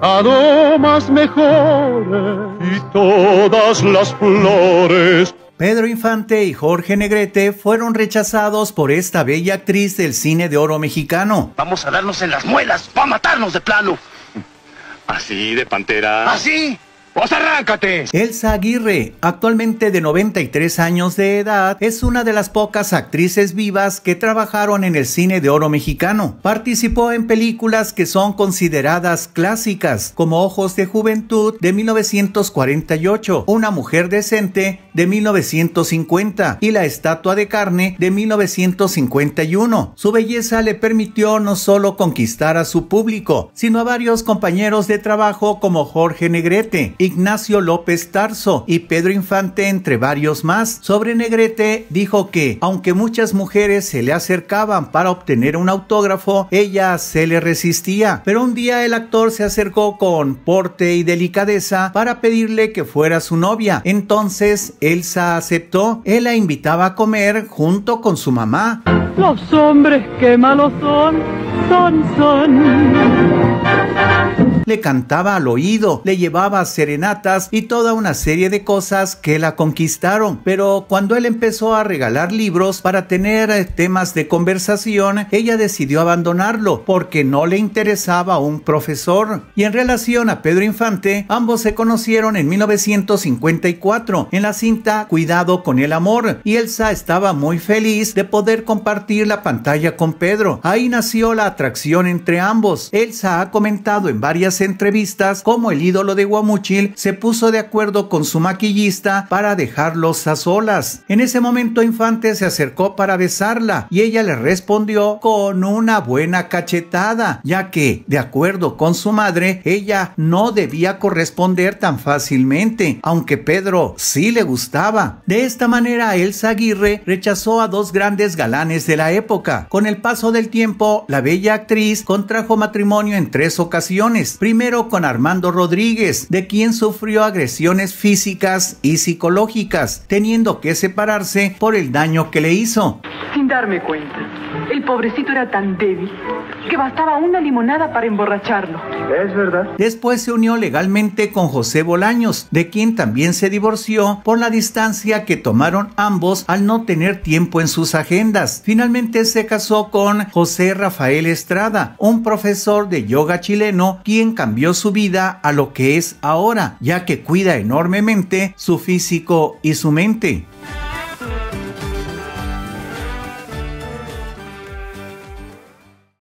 Adomas mejores y todas las flores. Pedro Infante y Jorge Negrete fueron rechazados por esta bella actriz del cine de oro mexicano. Vamos a darnos en las muelas, va a matarnos de plano. Así de pantera. Así. Os ¡Pues arráncate! Elsa Aguirre, actualmente de 93 años de edad, es una de las pocas actrices vivas que trabajaron en el cine de oro mexicano. Participó en películas que son consideradas clásicas, como Ojos de Juventud de 1948, Una Mujer Decente de 1950 y La Estatua de Carne de 1951. Su belleza le permitió no solo conquistar a su público, sino a varios compañeros de trabajo como Jorge Negrete Ignacio López Tarso y Pedro Infante, entre varios más. Sobre Negrete dijo que, aunque muchas mujeres se le acercaban para obtener un autógrafo, ella se le resistía. Pero un día el actor se acercó con porte y delicadeza para pedirle que fuera su novia. Entonces Elsa aceptó. Él la invitaba a comer junto con su mamá. Los hombres que malos son, son, son le cantaba al oído, le llevaba serenatas y toda una serie de cosas que la conquistaron. Pero cuando él empezó a regalar libros para tener eh, temas de conversación, ella decidió abandonarlo porque no le interesaba un profesor. Y en relación a Pedro Infante, ambos se conocieron en 1954 en la cinta Cuidado con el amor y Elsa estaba muy feliz de poder compartir la pantalla con Pedro. Ahí nació la atracción entre ambos. Elsa ha comentado en varias entrevistas como el ídolo de Guamuchil se puso de acuerdo con su maquillista para dejarlos a solas. En ese momento Infante se acercó para besarla y ella le respondió con una buena cachetada, ya que, de acuerdo con su madre, ella no debía corresponder tan fácilmente, aunque Pedro sí le gustaba. De esta manera, Elsa Aguirre rechazó a dos grandes galanes de la época. Con el paso del tiempo, la bella actriz contrajo matrimonio en tres ocasiones, primero con Armando Rodríguez, de quien sufrió agresiones físicas y psicológicas, teniendo que separarse por el daño que le hizo. Sin darme cuenta, el pobrecito era tan débil que bastaba una limonada para emborracharlo. Es verdad. Después se unió legalmente con José Bolaños, de quien también se divorció por la distancia que tomaron ambos al no tener tiempo en sus agendas. Finalmente se casó con José Rafael Estrada, un profesor de yoga chileno, quien cambió su vida a lo que es ahora, ya que cuida enormemente su físico y su mente.